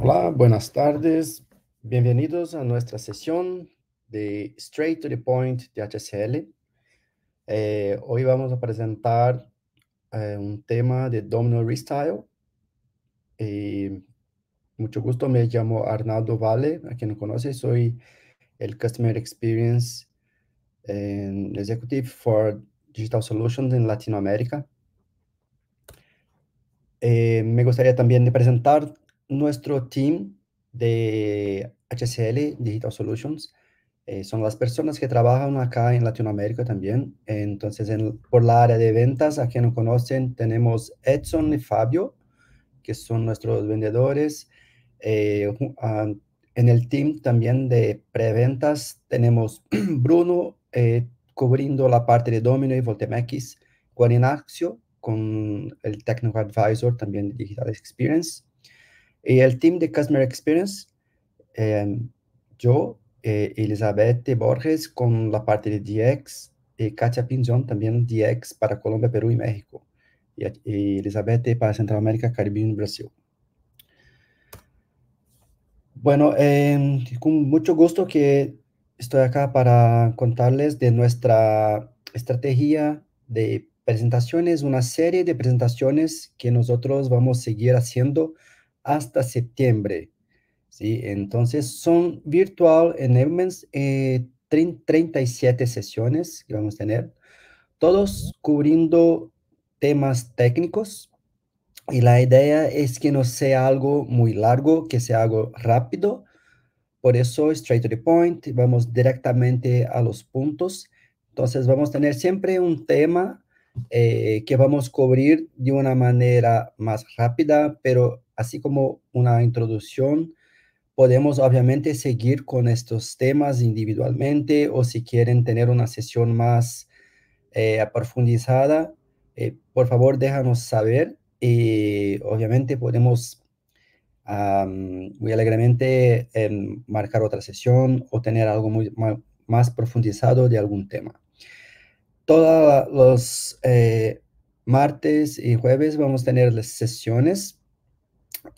Hola, buenas tardes. Bienvenidos a nuestra sesión de Straight to the Point de HCL. Eh, hoy vamos a presentar eh, un tema de Domino Restyle. Eh, mucho gusto, me llamo Arnaldo Vale, a quien no conoce, soy el Customer Experience Executive for Digital Solutions en Latinoamérica. me gustaría también presentar nuestro team de HCL Digital Solutions eh, son las personas que trabajan acá en Latinoamérica también. Entonces, por la área de ventas, a quien no conocen, tenemos Edson y Fabio, que son nuestros vendedores. Eh, ah, en el team también de preventas tenemos Bruno eh, cubriendo la parte de Domino y Voltemex, Juan Ignacio con el Technical Advisor también de Digital Experience, y el team de Customer Experience, em, yo, eh, Elizabeth Borges con la parte de DX y Katia Pinzón también DX para Colombia, Perú y México. Y, Elizabeth para Centroamérica, Caribe y Brasil. Bueno, em, con mucho gusto que estoy acá para contarles de nuestra estrategia de presentaciones, una serie de presentaciones que nosotros vamos a seguir haciendo hasta septiembre. ¿sí? Entonces son virtual enablements, eh, 37 sesiones que vamos a tener, todos cubriendo temas técnicos. Y la idea es que no sea algo muy largo, que sea algo rápido. Por eso, straight to the point, vamos directamente a los puntos. Entonces, vamos a tener siempre un tema eh, que vamos a cubrir de una manera más rápida, pero así como una introducción, podemos obviamente seguir con estos temas individualmente o si quieren tener una sesión más eh, aprofundizada, profundizada, eh, por favor déjanos saber y obviamente podemos muy alegremente em, marcar otra sesión o tener algo más profundizado de algún tema todos los eh, martes y jueves vamos a tener las sesiones.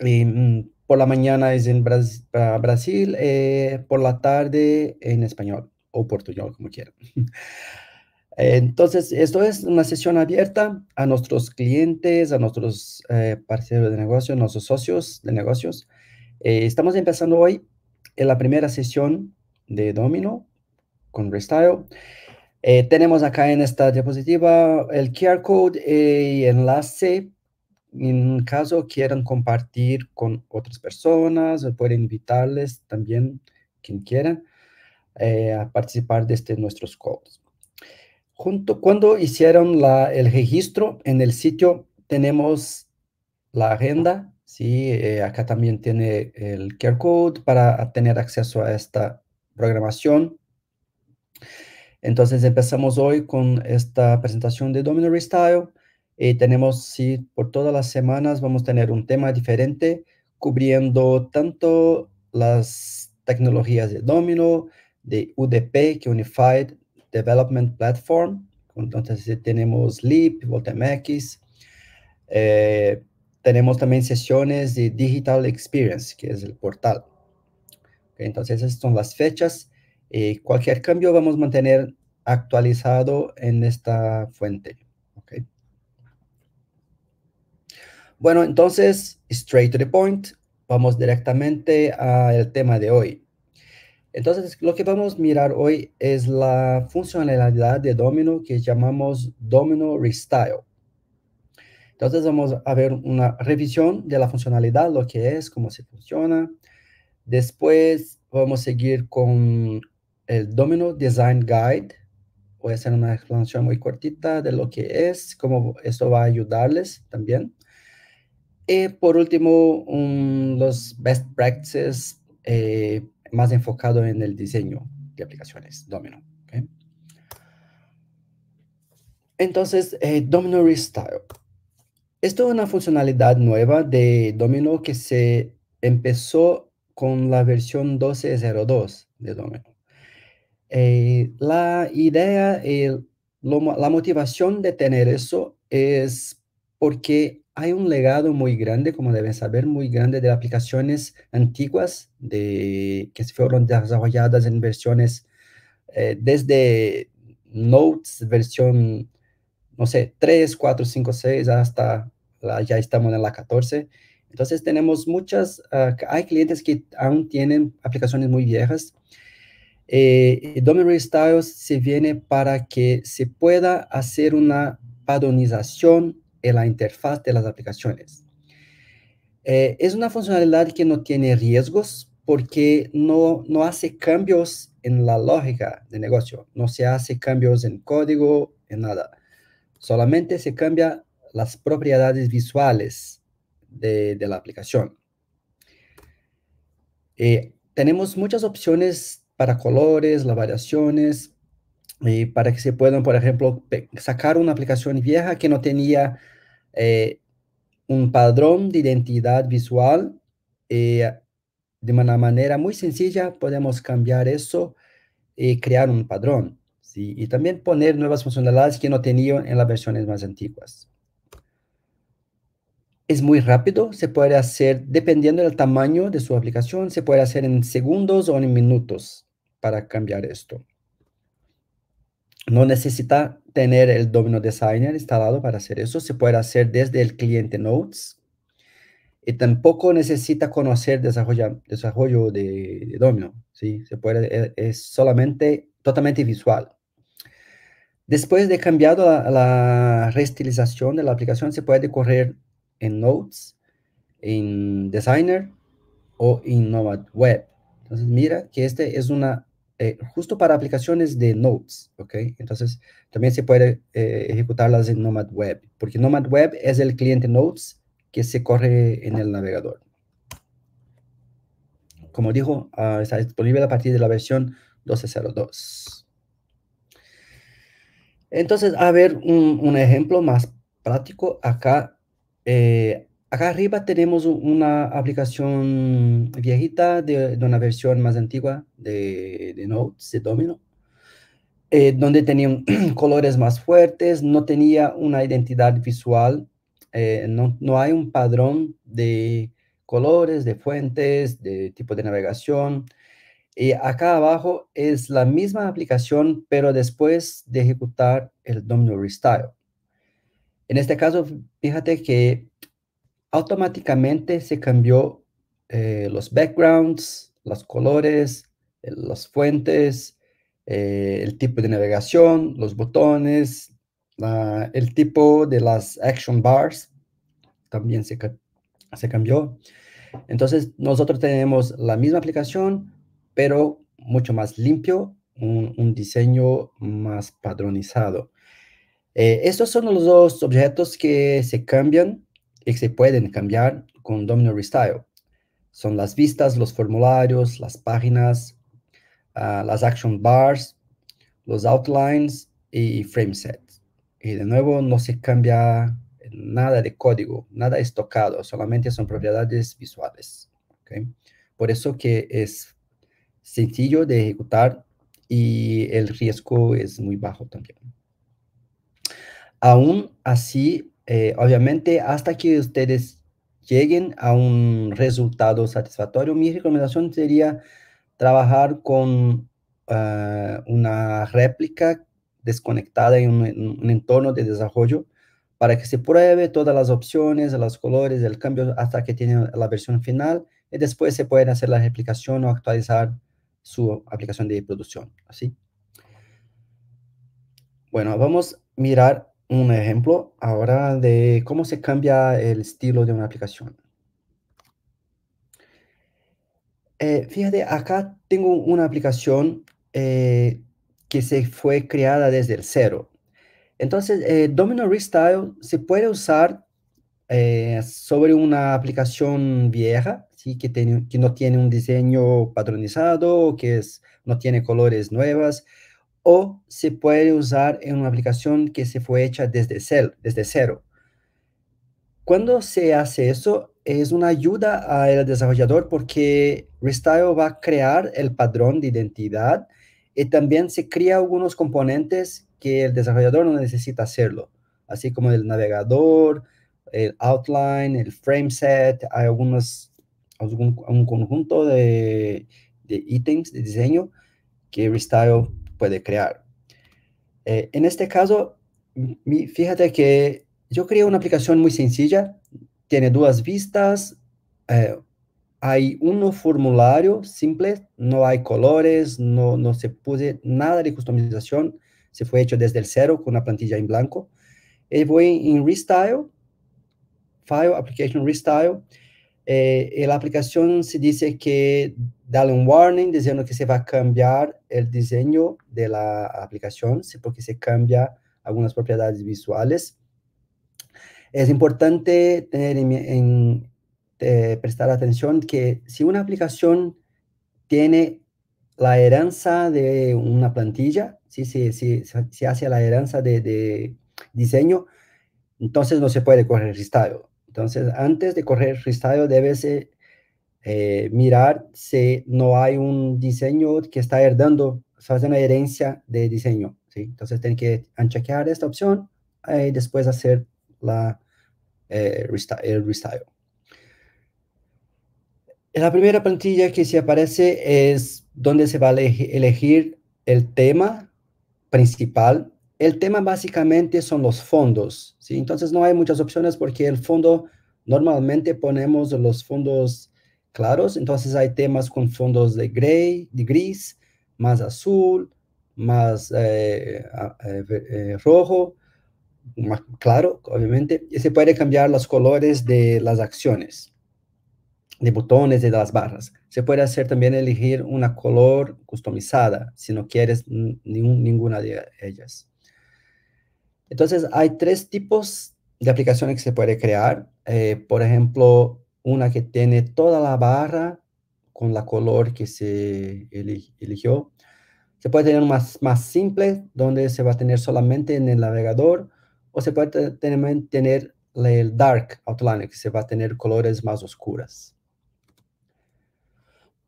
Mm, por la mañana es en Brasil, eh, por la tarde en español o portugués, como quieran. Entonces, esto es una sesión abierta a nuestros clientes, a nuestros eh, parceros de a nuestros socios de negocios. estamos empezando hoy en la primera sesión de Domino con Restyle. Eh, tenemos acá en esta diapositiva el QR code eh, y enlace. En caso quieran compartir con otras personas, pueden invitarles también quien quiera, eh, a participar de este, nuestros codes. Junto, cuando hicieron el registro en el sitio, tenemos la agenda. ¿sí? acá también tiene el QR code para tener acceso a esta programación entonces empezamos hoy con esta presentación de Domino Restyle y eh, tenemos, sí, por todas las semanas vamos a tener un tema diferente cubriendo tanto las tecnologías de Domino, de UDP, que Unified Development Platform, entonces tenemos Leap, VoltaMX. Eh, tenemos también sesiones de Digital Experience, que es el portal. entonces esas son las fechas eh, cualquier cambio vamos a mantener actualizado en esta fuente. Bueno, entonces, straight to the point, vamos directamente al tema de hoy. Entonces, lo que vamos a mirar hoy es la funcionalidad de Domino que llamamos Domino Restyle. Entonces, vamos a ver una revisión de la funcionalidad, lo que es, cómo se funciona. Después, vamos a seguir con el Domino Design Guide. Voy a hacer una explicación muy cortita de lo que es, cómo esto va a ayudarles también. Y por último, los best practices eh, más enfocados en el diseño de aplicaciones Domino. Entonces, eh, Domino Restyle. Esto es una funcionalidad nueva de Domino que se empezó con la versión 12.02 de Domino. Eh, la idea la motivación de tener eso es porque hay un legado muy grande, como deben saber, muy grande de aplicaciones antiguas de, que fueron desarrolladas en versiones eh, desde Notes, versión, no sé, 3, 4, 5, 6, hasta ya estamos en la 14. Entonces tenemos muchas, ah, hay clientes que aún tienen aplicaciones muy viejas eh, Styles se viene para que se pueda hacer una padronización en la interfaz de las aplicaciones. Eh, es una funcionalidad que no tiene riesgos porque no, no hace cambios en la lógica de negocio, no se hace cambios en código, en nada. Solamente se cambia las propiedades visuales de, la aplicación. Eh, tenemos muchas opciones para colores, las variaciones, para que se puedan, por ejemplo, sacar una aplicación vieja que no tenía eh, un padrón de identidad visual. Eh, de una manera muy sencilla podemos cambiar eso y crear un padrón. ¿sí? Y también poner nuevas funcionalidades que no tenían en las versiones más antiguas. Es muy rápido, se puede hacer, dependiendo del tamaño de su aplicación, se puede hacer en segundos o en minutos para cambiar esto. No necesita tener el Domino Designer instalado para hacer eso. Se puede hacer desde el cliente Notes. Y tampoco necesita conocer desarrollo, desarrollo de, de, Domino. Se puede, e, es solamente totalmente visual. Después de cambiado la, restilización de la aplicación, se puede correr en Notes, en Designer o en Nomad Web. Entonces, mira que este es una eh, justo para aplicaciones de notes ¿ok? Entonces, también se puede eh, ejecutarlas en Nomad Web, porque Nomad Web es el cliente notes que se corre en el navegador. Como dijo, ah, está disponible a partir de la versión 12.02. Entonces, a ver, un, ejemplo más práctico. Acá eh, Acá arriba tenemos una aplicación viejita de, una versión más antigua de, de Notes, de Domino, eh, donde tenían colores más fuertes, no tenía una identidad visual, eh, no, no, hay un padrón de colores, de fuentes, de tipo de navegación. Y acá abajo es la misma aplicación, pero después de ejecutar el Domino Restyle. En este caso, fíjate que automáticamente se cambió eh, los backgrounds, los colores, las fuentes, eh, el tipo de navegación, los botones, el tipo de las action bars también se, cambió. Entonces nosotros tenemos la misma aplicación, pero mucho más limpio, un diseño más padronizado. Eh, estos son los dos objetos que se cambian y se pueden cambiar con Domino Restyle. Son las vistas, los formularios, las páginas, ah, las action bars, los outlines y frame Y de nuevo no se cambia nada de código, nada es tocado, solamente son propiedades visuales. Por eso que es sencillo de ejecutar y el riesgo es muy bajo también. Aún así, eh, obviamente, hasta que ustedes lleguen a un resultado satisfactorio, mi recomendación sería trabajar con eh, una réplica desconectada en un, entorno de desarrollo para que se pruebe todas las opciones, los colores, el cambio hasta que tienen la versión final y después se pueden hacer la replicación o actualizar su aplicación de producción. Así. Bueno, vamos a mirar un ejemplo ahora de cómo se cambia el estilo de una aplicación. Eh, fíjate, acá tengo una aplicación eh, que se fue creada desde el cero. Entonces, eh, Domino Restyle se puede usar eh, sobre una aplicación vieja, ¿sí? que, que no tiene un diseño patronizado, que es, no tiene colores nuevas, o se puede usar en una aplicación que se fue hecha desde, cero. Cuando se hace eso, es una ayuda al desarrollador porque Restyle va a crear el padrón de identidad y también se crea algunos componentes que el desarrollador no necesita hacerlo, así como el navegador, el outline, el frameset, hay algunos, un conjunto de, de ítems de diseño que Restyle puede crear. Eh, en este caso, fíjate que yo creé una aplicación muy sencilla, tiene dos vistas, eh, hay un formulario simple, no hay colores, no, no se puse nada de customización, se fue hecho desde el cero con una plantilla en blanco. Y eh, voy en Restyle, File Application Restyle, la aplicación se dice que darle un warning diciendo que se va a cambiar el diseño de la aplicación, porque se cambia algunas propiedades visuales. Es importante tener en, eh, prestar atención que si una aplicación tiene la herencia de una plantilla, si se sí se hace la herencia de, diseño, entonces no se puede correr listado Entonces, antes de correr freestyle, debe ser eh, mirar si no hay un diseño que está herdando, una herencia de diseño. ¿sí? Entonces tienen que chequear esta opción eh, y después hacer la, eh, el restyle. La primera plantilla que se aparece es donde se va a elegir el tema principal. El tema básicamente son los fondos. ¿sí? Entonces no hay muchas opciones porque el fondo normalmente ponemos los fondos claros. Entonces hay temas con fondos de, gray, de gris, más azul, más eh, eh, eh, rojo, más claro, obviamente. Y se puede cambiar los colores de las acciones, de botones, de las barras. Se puede hacer también elegir una color customizada si no quieres ninguna de ellas. Entonces hay tres tipos de aplicaciones que se puede crear. por ejemplo, una que tiene toda la barra con la color que se eligió. Se puede tener más, más simple, donde se va a tener solamente en el navegador, o se puede tener, tener el dark outline, que se va a tener colores más oscuras.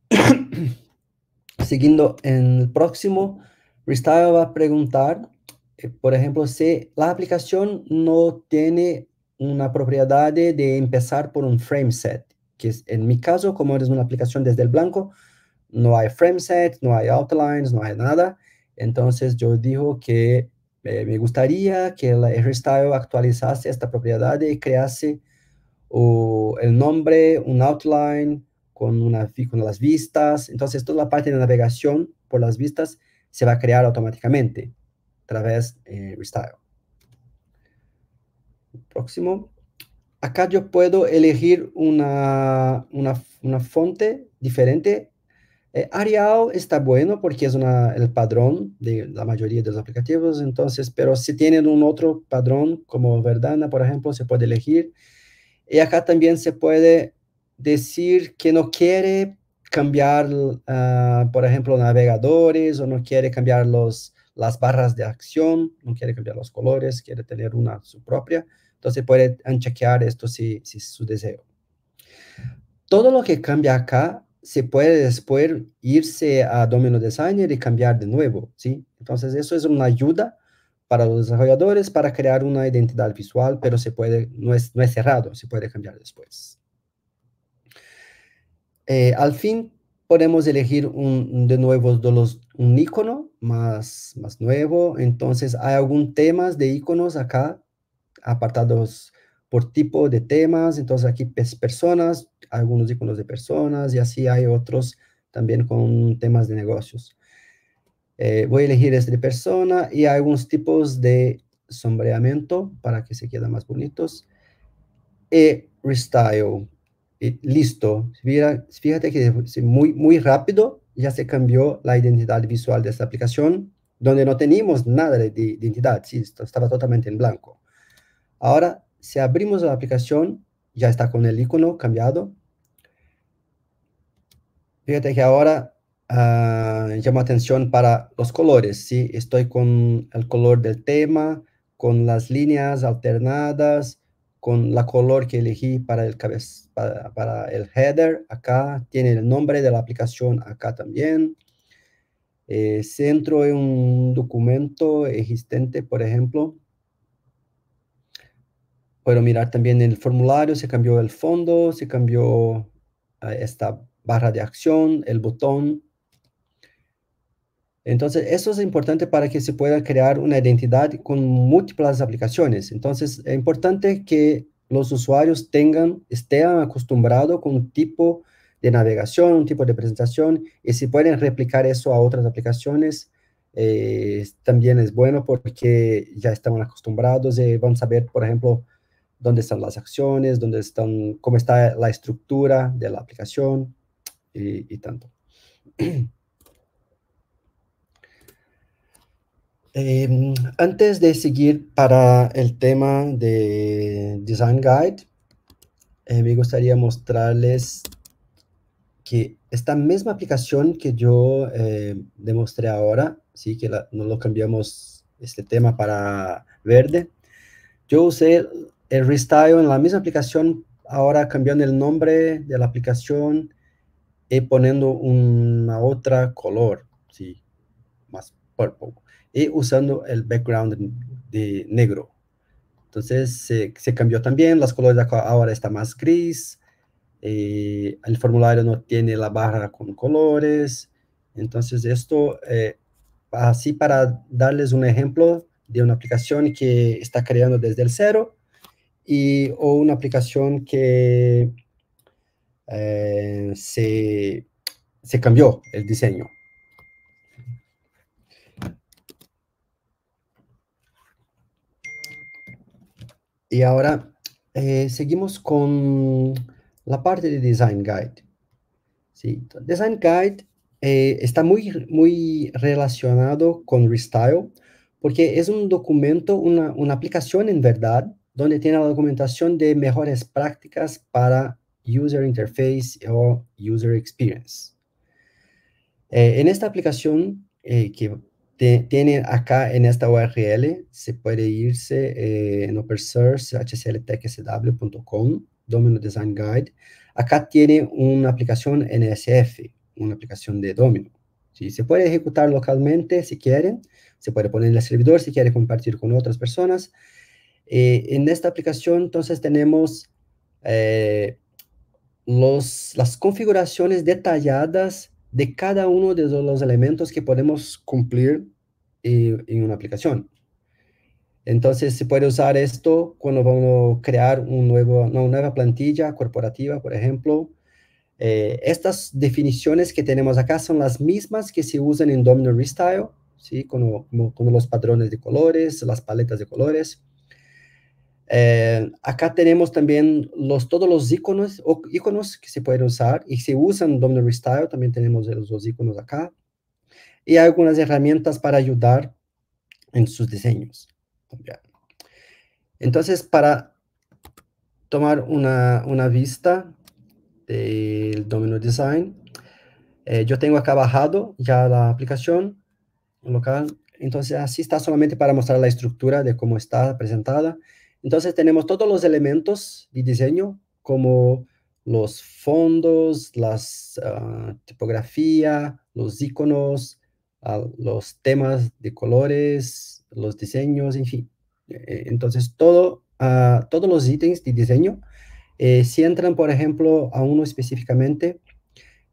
Siguiendo en el próximo, Restyle va a preguntar, eh, por ejemplo, si la aplicación no tiene una propiedad de empezar por un frame set, que es, en mi caso, como es una aplicación desde el blanco, no hay frame set, no hay outlines, no hay nada. Entonces yo digo que eh, me gustaría que el restyle actualizase esta propiedad y crease o el nombre, un outline con, una, con las vistas. Entonces toda la parte de navegación por las vistas se va a crear automáticamente a través de eh, próximo. Acá yo puedo elegir una, una, diferente. Eh, Arial está bueno porque es el padrón de la mayoría de los aplicativos, entonces, pero si tienen un otro padrón, como Verdana, por ejemplo, se puede elegir. Y acá también se puede decir que no quiere cambiar, ah, por ejemplo, navegadores o no quiere cambiar las barras de acción, no quiere cambiar los colores, quiere tener una su propia. Entonces puede chequear esto si, es su deseo. Todo lo que cambia acá se puede después irse a Domino Designer y cambiar de nuevo, ¿sí? Entonces eso es una ayuda para los desarrolladores para crear una identidad visual, pero se puede, no es, no es cerrado, se puede cambiar después. Eh, al fin, podemos elegir un, de nuevo de un icono más, más nuevo. Entonces, hay algún tema de iconos acá apartados por tipo de temas, entonces aquí personas, algunos iconos de personas y así hay otros también con temas de negocios. Eh, voy a elegir este de persona y algunos tipos de sombreamiento para que se queden más bonitos. Y e restyle. Y listo. Fíjate que muy, muy rápido ya se cambió la identidad visual de esta aplicación, donde no teníamos nada de, identidad, sí, estaba totalmente en blanco. Ahora, si abrimos la aplicación, ya está con el icono cambiado. Fíjate que ahora uh, llama atención para los colores. ¿sí? Estoy con el color del tema, con las líneas alternadas, con la color que elegí para el, para, el header. Acá tiene el nombre de la aplicación, acá también. centro eh, en un documento existente, por ejemplo. Puedo mirar también el formulario, se cambió el fondo, se cambió ah, esta barra de acción, el botón. Entonces, eso es importante para que se pueda crear una identidad con múltiples aplicaciones. Entonces, es importante que los usuarios tengan, estén acostumbrados con un tipo de navegación, un tipo de presentación, y si pueden replicar eso a otras aplicaciones, eh, también es bueno porque ya están acostumbrados y vamos a ver, por ejemplo, dónde están las acciones, dónde están, cómo está la estructura de la aplicación y, tanto. Em, antes de seguir para el tema de Design Guide, eh, me gustaría mostrarles que esta misma aplicación que yo eh, demostré ahora, sí que no lo cambiamos este tema para verde, yo usé el restyle en la misma aplicación, ahora cambiando el nombre de la aplicación y poniendo una otra color, sí, más purple, y usando el background de negro. Entonces se, cambió también, las colores ahora está más gris, eh, el formulario no tiene la barra con colores. Entonces esto, eh, así para darles un ejemplo de una aplicación que está creando desde el cero, y, o una aplicación que eh, se, cambió el diseño. Y ahora eh, seguimos con la parte de Design Guide. Design Guide eh, está muy, muy relacionado con Restyle porque es un documento, una, una aplicación en verdad, donde tiene la documentación de mejores prácticas para User Interface o User Experience. Eh, en esta aplicación eh, que tiene acá en esta URL, se puede irse eh, en en source, hcltechsw.com, Domino Design Guide. Acá tiene una aplicación NSF, una aplicación de Domino. ¿sí? Se puede ejecutar localmente si quieren, se puede poner en el servidor si quiere compartir con otras personas. Eh, en esta aplicación, entonces, tenemos eh, las configuraciones detalladas de cada uno de los elementos que podemos cumplir eh, en, una aplicación. Entonces, se puede usar esto cuando vamos a crear una nueva plantilla corporativa, por ejemplo. estas definiciones que tenemos acá son las mismas que se usan en Domino Restyle, ¿sí? como, como los padrones de colores, las paletas de colores. Eh, acá tenemos también los, todos los iconos, o, iconos que se pueden usar y se usan Domino Restyle, también tenemos los dos iconos acá. Y algunas herramientas para ayudar en sus diseños. Entonces, para tomar una, una vista del Domino Design, eh, yo tengo acá bajado ya la aplicación local. Entonces, así está solamente para mostrar la estructura de cómo está presentada. Entonces tenemos todos los elementos de diseño como los fondos, las ah, tipografía, los iconos, ah, los temas de colores, los diseños, en fin. Eh, entonces todo, ah, todos los ítems de diseño, eh, si entran, por ejemplo, a uno específicamente,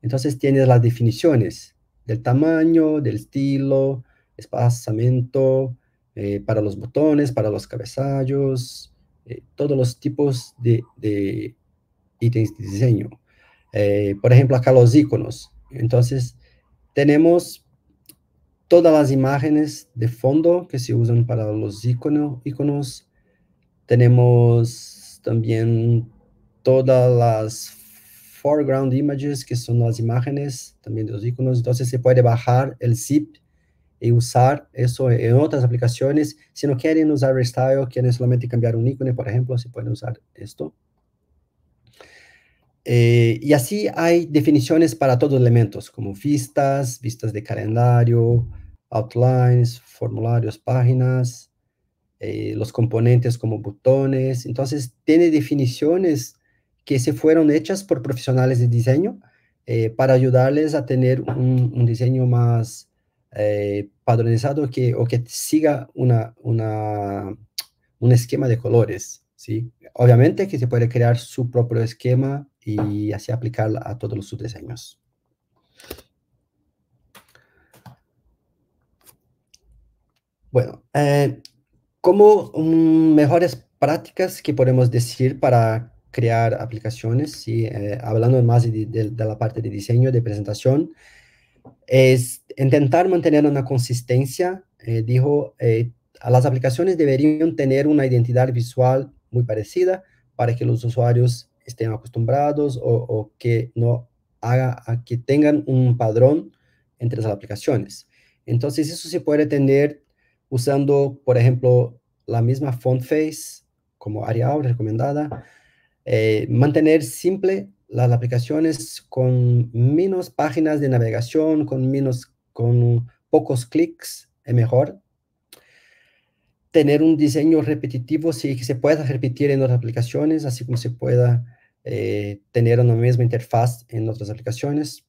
entonces tienes las definiciones del tamaño, del estilo, espaciamiento, eh, para los botones, para los cabezallos, eh, todos los tipos de, de, ítems de diseño. Eh, por ejemplo, acá los iconos. Entonces, tenemos todas las imágenes de fondo que se usan para los iconos. iconos. Tenemos también todas las foreground images, que son las imágenes también de los iconos. Entonces se puede bajar el zip y usar eso e-, en otras aplicaciones. Si no quieren usar Restyle, quieren solamente cambiar un icono, por ejemplo, se pueden usar esto. Eh, y así hay definiciones para todos los elementos, como vistas, vistas de calendario, outlines, formularios, páginas, eh, los componentes como botones. Entonces, tiene definiciones que se fueron hechas por profesionales de diseño eh, para ayudarles a tener un diseño más eh, padronizado que, o que siga una, un esquema de colores. ¿sí? Obviamente que se puede crear su propio esquema y así aplicarla a todos sus diseños. Bueno, eh, como mm, mejores prácticas que podemos decir para crear aplicaciones, eh, hablando más de, de, la parte de diseño, de presentación, es intentar mantener una consistencia. Eh, dijo, eh, las aplicaciones deberían tener una identidad visual muy parecida para que los usuarios estén acostumbrados o, que no haga que tengan un padrón entre las aplicaciones. Entonces eso se puede tener usando, por ejemplo, la misma font face como Arial recomendada, eh, mantener simple las aplicaciones con menos páginas de navegación, con menos, con pocos clics, es mejor. Tener un diseño repetitivo, si que se pueda repetir en otras aplicaciones, así como se pueda eh, tener una misma interfaz en otras aplicaciones.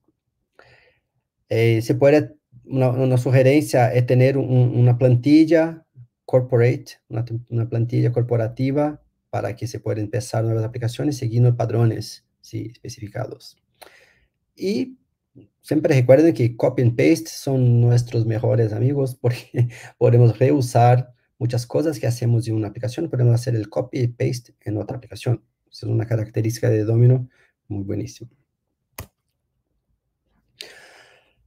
Eh, se puede, una, sugerencia es tener una plantilla corporate, una, plantilla corporativa para que se pueda empezar nuevas aplicaciones siguiendo padrones, sí, especificados. Y siempre recuerden que copy and paste son nuestros mejores amigos porque podemos reusar muchas cosas que hacemos en una aplicación, podemos hacer el copy y paste en otra aplicación. Esa es una característica de Domino muy buenísima.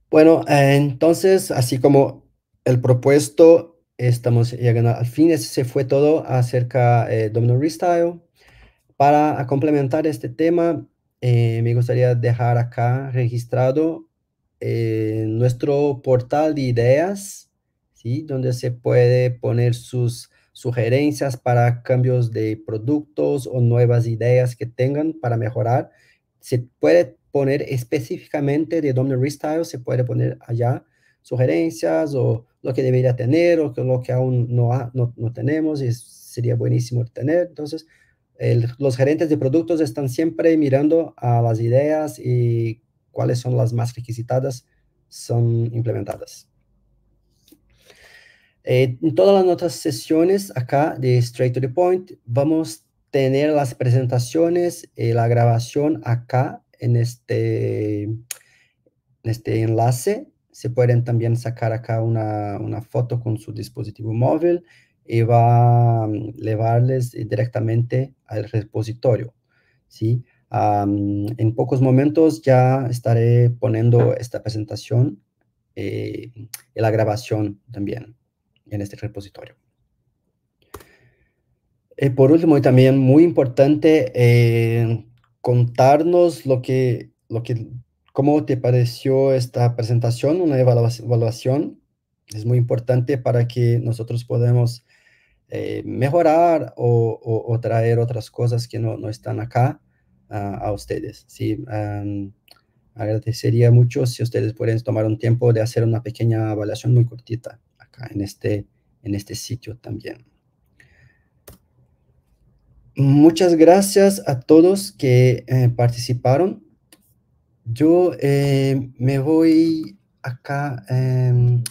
Bueno, eh, entonces, así como el propuesto, estamos llegando al fin. Ese fue todo acerca de eh, Domino Restyle. Para complementar este tema, eh, me gustaría dejar acá registrado eh, nuestro portal de ideas, ¿sí? donde se puede poner sus sugerencias para cambios de productos o nuevas ideas que tengan para mejorar. Se puede poner específicamente de Domino Restyle, se puede poner allá sugerencias o lo que debería tener o lo que aún no, no, no tenemos, y sería buenísimo tener. Entonces, los gerentes de productos están siempre mirando a las ideas y cuáles son las más requisitadas son implementadas. Eh, en todas las otras sesiones acá de Straight to the Point, vamos a tener las presentaciones y eh, la grabación acá en este, este enlace. Se pueden también sacar acá una foto con su dispositivo móvil y va a llevarles directamente al repositorio. ¿sí? en pocos momentos ya estaré poniendo esta presentación eh, y la grabación también en este repositorio. Eh, por último, y también muy importante, eh, contarnos lo que, lo que, cómo te pareció esta presentación, una evaluación. Es muy importante para que nosotros podamos eh, mejorar o, traer otras cosas que no, están acá a ustedes. Sí, agradecería mucho si ustedes pueden tomar un tiempo de hacer una pequeña evaluación muy cortita acá en este, en este sitio también. Muchas gracias a todos que eh, participaron. Yo eh, me voy acá. Em,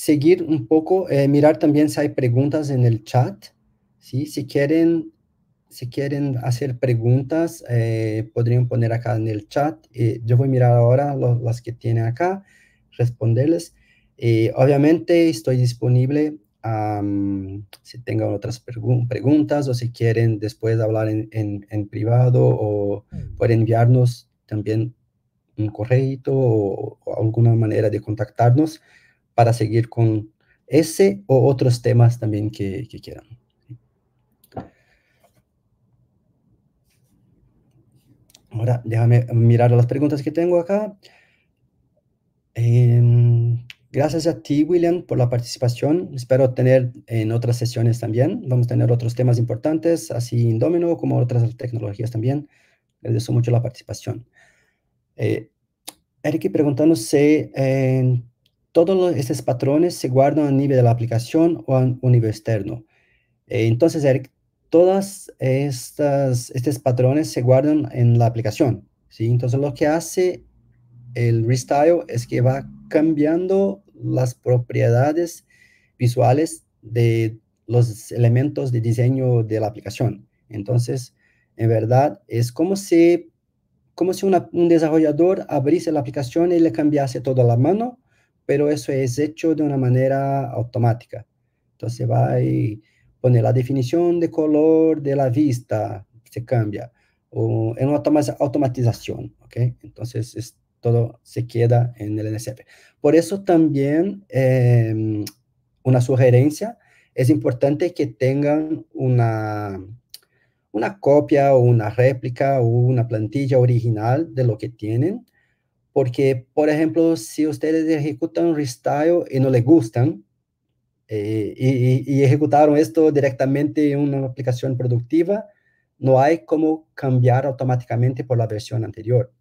seguir un poco, eh, mirar también si hay preguntas en el chat. ¿sí? Si, quieren, si quieren hacer preguntas, eh, podrían poner acá en el chat. Eh, yo voy a mirar ahora las que tienen acá, responderles. obviamente estoy disponible si tengan otras preguntas o si quieren después hablar en, privado o mm. pueden enviarnos también un correo o alguna manera de contactarnos para seguir con ese o otros temas también que, quieran. Ahora, déjame mirar las preguntas que tengo acá. Em, gracias a ti, William, por la participación. Espero tener en otras sesiones también. Vamos a tener otros temas importantes, así Indómino como otras tecnologías también. Agradezco mucho la participación. Eh, Eric preguntándose eh, todos estos patrones se guardan a nivel de la aplicación o a un nivel externo. E entonces, Eric, todos estos patrones se guardan en la aplicación. ¿sí? Entonces, lo que hace el restyle es que va cambiando las propiedades visuales de los elementos de diseño de la aplicación. Entonces, en verdad, es como si, como si un desarrollador abriese la aplicación y le cambiase toda la mano pero eso es hecho de una manera automática. Entonces va a poner la definición de color de la vista, se cambia, o en una automatización, ¿ok? Entonces todo se queda en el NSF. Por eso también em, una sugerencia, es importante que tengan una, una copia o una réplica o una plantilla original de lo que tienen porque, por ejemplo, si ustedes ejecutan restyle y no le gustan, eh, y, y, ejecutaron esto directamente en una aplicación productiva, no hay cómo cambiar automáticamente por la versión anterior,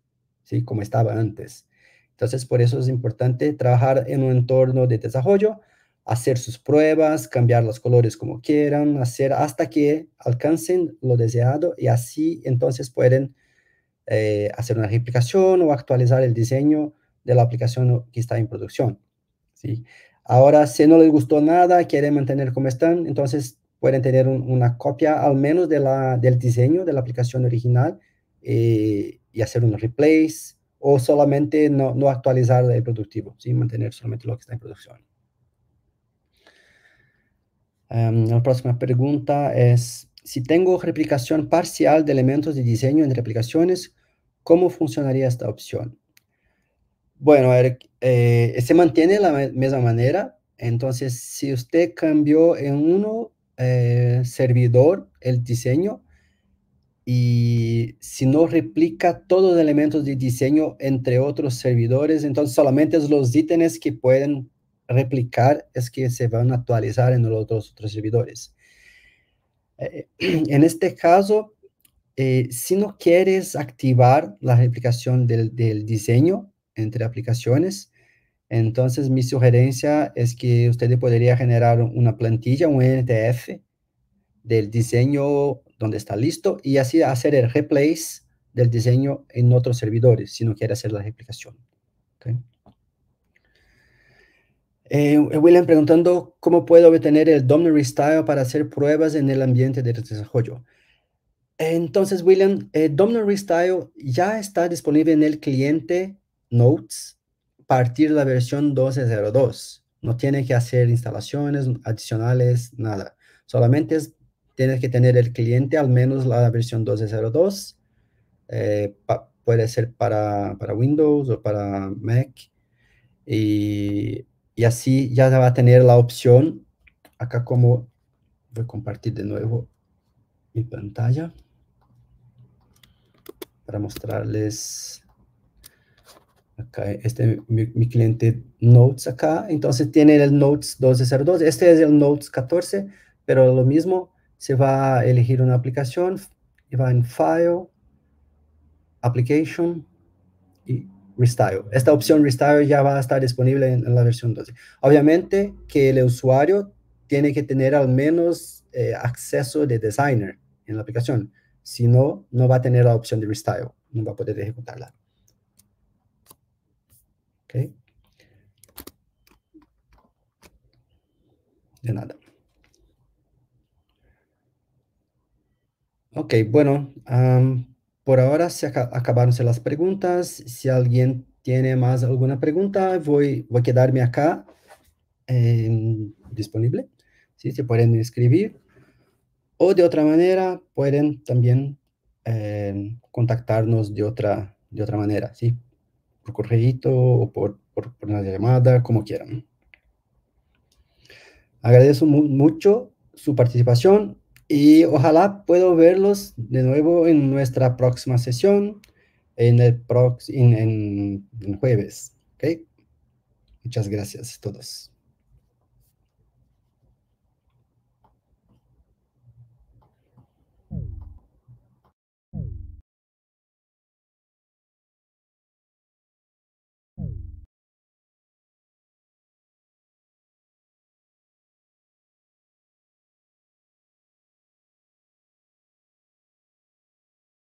¿sí? como estaba antes. Entonces, por eso es importante trabajar en un entorno de desarrollo, hacer sus pruebas, cambiar los colores como quieran, hacer hasta que alcancen lo deseado y así entonces pueden eh, hacer una replicación o actualizar el diseño de la aplicación que está en producción. ¿sí? Ahora, si no les gustó nada, quieren mantener como están, entonces pueden tener una copia al menos de la, del diseño de la aplicación original eh, y hacer un replace o solamente no, actualizar el productivo, ¿sí? mantener solamente lo que está en producción. Em, la próxima pregunta es, si tengo replicación parcial de elementos de diseño en aplicaciones, ¿Cómo funcionaría esta opción? Bueno, eh, se mantiene de la misma manera. Entonces, si usted cambió en uno eh, servidor el diseño y si no replica todos los elementos de diseño entre otros servidores, entonces solamente los ítems que pueden replicar es que se van a actualizar en los otros, servidores. Eh, en este caso, eh, si no quieres activar la replicación del, diseño entre aplicaciones, entonces mi sugerencia es que usted podría generar una plantilla, un e NTF del diseño donde está listo y así hacer el replace del diseño en otros servidores si no quiere hacer la replicación. Eh, William preguntando, ¿cómo puedo obtener el Domino Style para hacer pruebas en el ambiente de desarrollo? Entonces, William, eh, Domino Restyle ya está disponible en el cliente Notes a partir de la versión 12.02. No tiene que hacer instalaciones adicionales, nada. Solamente tiene que tener el cliente al menos la versión 12.02. Eh, puede ser para, Windows o para Mac. Y, y así ya va a tener la opción. Acá como voy a compartir de nuevo mi pantalla para mostrarles acá, este mi, mi, cliente Notes acá, entonces tiene el Notes 1202, este es el Notes 14, pero lo mismo, se va a elegir una aplicación y va en File, Application y Restyle. Esta opción Restyle ya va a estar disponible en, la versión 12. Obviamente que el usuario tiene que tener al menos eh, acceso de Designer en la aplicación. Si no, no va a tener la opción de restyle, no va a poder ejecutarla. ¿Ok? De nada. Ok, bueno, por ahora se acabaron las preguntas. Si alguien tiene más alguna pregunta, voy, a quedarme acá em, disponible. Sí, se pueden escribir. O de otra manera, pueden también eh, contactarnos de otra, de otra manera, ¿sí? Por correo o por, por, una llamada, como quieran. Agradezco mucho su participación y ojalá puedo verlos de nuevo en nuestra próxima sesión en el en, en jueves. ¿okay? Muchas gracias a todos.